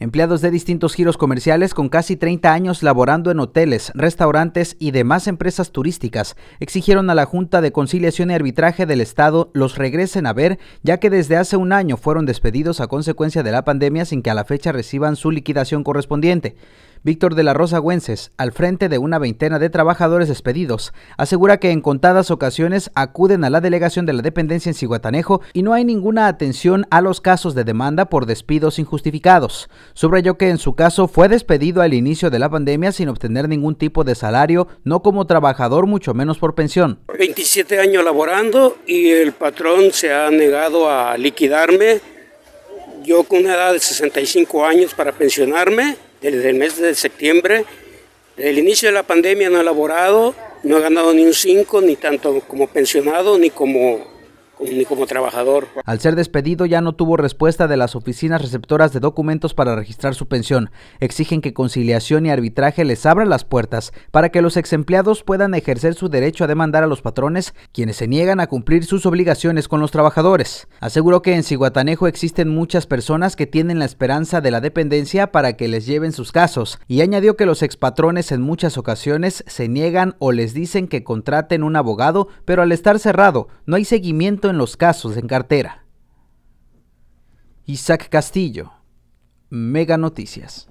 Empleados de distintos giros comerciales con casi 30 años laborando en hoteles, restaurantes y demás empresas turísticas exigieron a la Junta de Conciliación y Arbitraje del Estado los regresen a ver, ya que desde hace un año fueron despedidos a consecuencia de la pandemia sin que a la fecha reciban su liquidación correspondiente. Víctor de la Rosa Güences, al frente de una veintena de trabajadores despedidos, asegura que en contadas ocasiones acuden a la delegación de la dependencia en Ciguatanejo y no hay ninguna atención a los casos de demanda por despidos injustificados. Subrayó que en su caso fue despedido al inicio de la pandemia sin obtener ningún tipo de salario, no como trabajador, mucho menos por pensión. 27 años laborando y el patrón se ha negado a liquidarme. Yo con una edad de 65 años para pensionarme, desde el mes de septiembre, desde el inicio de la pandemia no he laborado, no he ganado ni un 5, ni tanto como pensionado, ni como como trabajador. Al ser despedido ya no tuvo respuesta de las oficinas receptoras de documentos para registrar su pensión. Exigen que conciliación y arbitraje les abran las puertas para que los exempleados puedan ejercer su derecho a demandar a los patrones quienes se niegan a cumplir sus obligaciones con los trabajadores. Aseguró que en Ciguatanejo existen muchas personas que tienen la esperanza de la dependencia para que les lleven sus casos y añadió que los expatrones en muchas ocasiones se niegan o les dicen que contraten un abogado, pero al estar cerrado no hay seguimiento en los casos en cartera. Isaac Castillo, Mega Noticias.